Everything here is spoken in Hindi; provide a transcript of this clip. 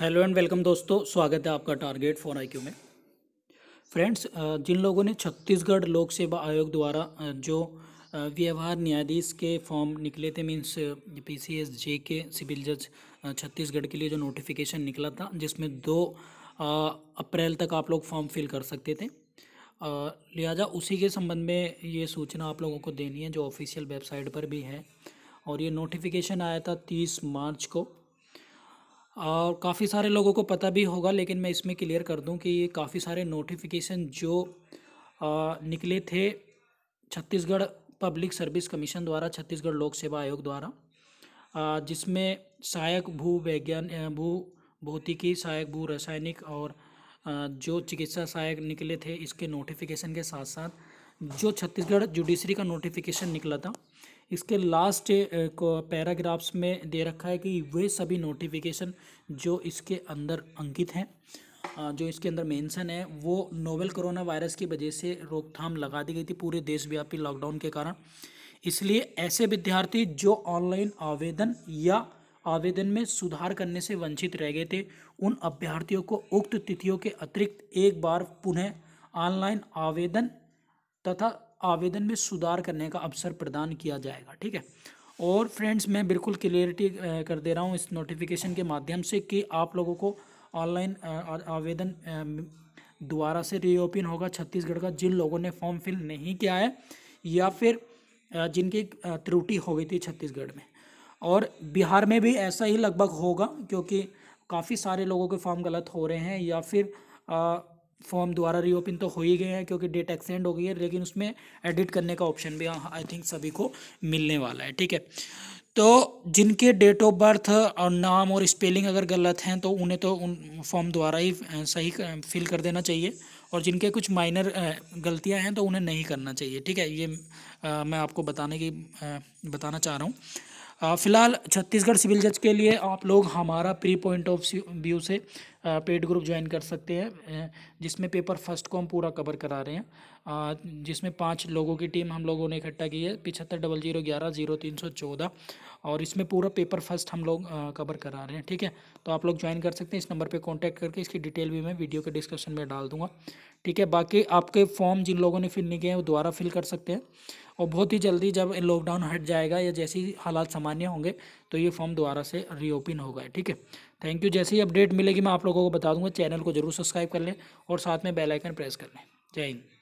हेलो एंड वेलकम दोस्तों स्वागत है आपका टारगेट फॉर आईक्यू में फ्रेंड्स जिन लोगों ने छत्तीसगढ़ लोक सेवा आयोग द्वारा जो व्यवहार न्यायाधीश के फॉर्म निकले थे means P C S J के सिविल जज छत्तीसगढ़ के लिए जो नोटिफिकेशन निकला था जिसमें दो अप्रैल तक आप लोग फॉर्म फिल कर सकते थे लिहाजा उसी के संबंध में ये सूचना आप लोगों को देनी है जो ऑफिशियल वेबसाइट पर भी है और ये नोटिफिकेशन आया था तीस मार्च को और काफ़ी सारे लोगों को पता भी होगा लेकिन मैं इसमें क्लियर कर दूं कि ये काफ़ी सारे नोटिफिकेशन जो आ, निकले थे छत्तीसगढ़ पब्लिक सर्विस कमीशन द्वारा छत्तीसगढ़ लोक सेवा आयोग द्वारा आ, जिसमें सहायक भू वैज्ञान भू भौतिकी सहायक भू रासायनिक और आ, जो चिकित्सा सहायक निकले थे इसके नोटिफिकेशन के साथ साथ जो छत्तीसगढ़ जुडिशरी का नोटिफिकेशन निकला था इसके लास्ट को पैराग्राफ्स में दे रखा है कि वे सभी नोटिफिकेशन जो इसके अंदर अंकित हैं जो इसके अंदर मेंशन है वो नोवेल कोरोना वायरस की वजह से रोकथाम लगा दी गई थी पूरे देशव्यापी लॉकडाउन के कारण इसलिए ऐसे विद्यार्थी जो ऑनलाइन आवेदन या आवेदन में सुधार करने से वंचित रह गए थे उन अभ्यर्थियों को उक्त तिथियों के अतिरिक्त एक बार पुनः ऑनलाइन आवेदन तथा आवेदन में सुधार करने का अवसर प्रदान किया जाएगा ठीक है और फ्रेंड्स मैं बिल्कुल क्लियरिटी कर दे रहा हूँ इस नोटिफिकेशन के माध्यम से कि आप लोगों को ऑनलाइन आवेदन दोबारा से रीओपन होगा छत्तीसगढ़ का जिन लोगों ने फॉर्म फिल नहीं किया है या फिर जिनकी त्रुटि हो गई थी छत्तीसगढ़ में और बिहार में भी ऐसा ही लगभग होगा क्योंकि काफ़ी सारे लोगों के फॉर्म गलत हो रहे हैं या फिर फॉर्म दोबारा रीओपन तो हो ही गए हैं क्योंकि डेट एक्सटेंड हो गई है लेकिन उसमें एडिट करने का ऑप्शन भी आई हाँ, थिंक सभी को मिलने वाला है ठीक है तो जिनके डेट ऑफ बर्थ और नाम और स्पेलिंग अगर गलत हैं तो उन्हें तो उन फॉर्म द्वारा ही सही फिल कर देना चाहिए और जिनके कुछ माइनर गलतियां हैं तो उन्हें नहीं करना चाहिए ठीक है ये आ, मैं आपको बताने की आ, बताना चाह रहा हूँ फ़िलहाल छत्तीसगढ़ सिविल जज के लिए आप लोग हमारा प्री पॉइंट ऑफ व्यू से पेड ग्रुप ज्वाइन कर सकते हैं जिसमें पेपर फर्स्ट को हम पूरा कवर करा रहे हैं जिसमें पाँच लोगों की टीम हम लोगों ने इकट्ठा की है पिछहत्तर डबल जीरो ग्यारह जीरो तीन सौ चौदह और इसमें पूरा पेपर फर्स्ट हम लोग कवर करा रहे हैं ठीक है तो आप लोग ज्वाइन कर सकते हैं इस नंबर पर कॉन्टैक्ट करके इसकी डिटेल भी मैं वीडियो के डिस्क्रिप्शन में डाल दूँगा ठीक है बाकी आपके फॉर्म जिन लोगों ने फिल नहीं किए हैं वो दोबारा फिल कर सकते हैं और बहुत ही जल्दी जब लॉकडाउन हट जाएगा या जैसे ही हालात सामान्य होंगे तो ये फॉर्म दोबारा से रीओपन होगा ठीक है थैंक यू जैसे ही अपडेट मिलेगी मैं आप लोगों को बता दूंगा चैनल को जरूर सब्सक्राइब कर लें और साथ में बेलाइकन प्रेस कर लें जय हिंद